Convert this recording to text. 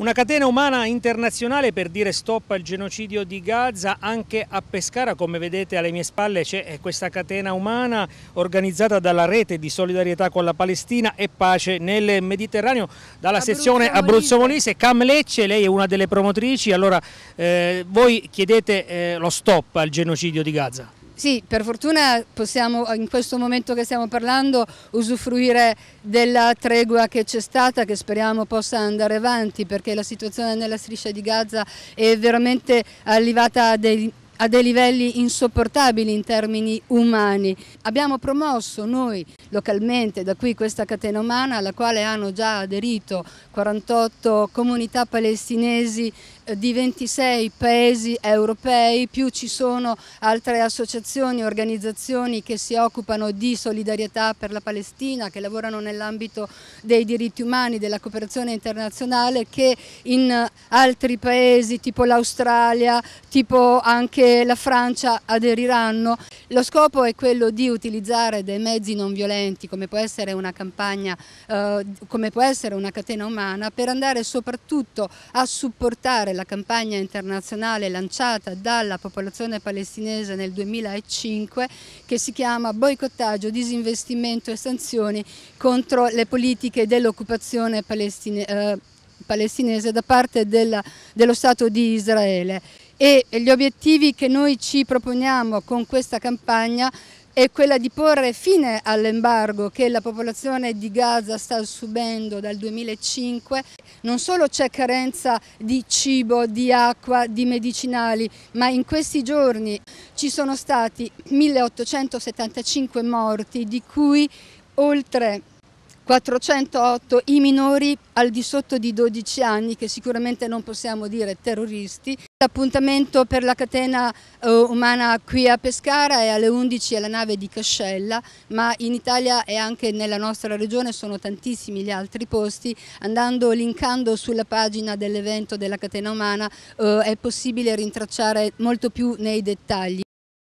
Una catena umana internazionale per dire stop al genocidio di Gaza anche a Pescara, come vedete alle mie spalle c'è eh, questa catena umana organizzata dalla rete di solidarietà con la Palestina e pace nel Mediterraneo dalla Abruzzo sezione Abruzzo Molise, Cam Lecce, lei è una delle promotrici, allora eh, voi chiedete eh, lo stop al genocidio di Gaza. Sì, per fortuna possiamo in questo momento che stiamo parlando usufruire della tregua che c'è stata, che speriamo possa andare avanti perché la situazione nella striscia di Gaza è veramente arrivata a dei a dei livelli insopportabili in termini umani. Abbiamo promosso noi localmente da qui questa catena umana alla quale hanno già aderito 48 comunità palestinesi eh, di 26 paesi europei, più ci sono altre associazioni e organizzazioni che si occupano di solidarietà per la Palestina, che lavorano nell'ambito dei diritti umani, della cooperazione internazionale, che in eh, altri paesi tipo l'Australia, tipo anche la Francia aderiranno. Lo scopo è quello di utilizzare dei mezzi non violenti come può essere una campagna, eh, come può essere una catena umana per andare soprattutto a supportare la campagna internazionale lanciata dalla popolazione palestinese nel 2005 che si chiama boicottaggio, disinvestimento e sanzioni contro le politiche dell'occupazione palestinese eh, palestinese da parte della, dello Stato di Israele e gli obiettivi che noi ci proponiamo con questa campagna è quella di porre fine all'embargo che la popolazione di Gaza sta subendo dal 2005. Non solo c'è carenza di cibo, di acqua, di medicinali, ma in questi giorni ci sono stati 1875 morti, di cui oltre 408 i minori al di sotto di 12 anni, che sicuramente non possiamo dire terroristi. L'appuntamento per la catena eh, umana qui a Pescara è alle 11 alla nave di Cascella, ma in Italia e anche nella nostra regione sono tantissimi gli altri posti. Andando linkando sulla pagina dell'evento della catena umana eh, è possibile rintracciare molto più nei dettagli.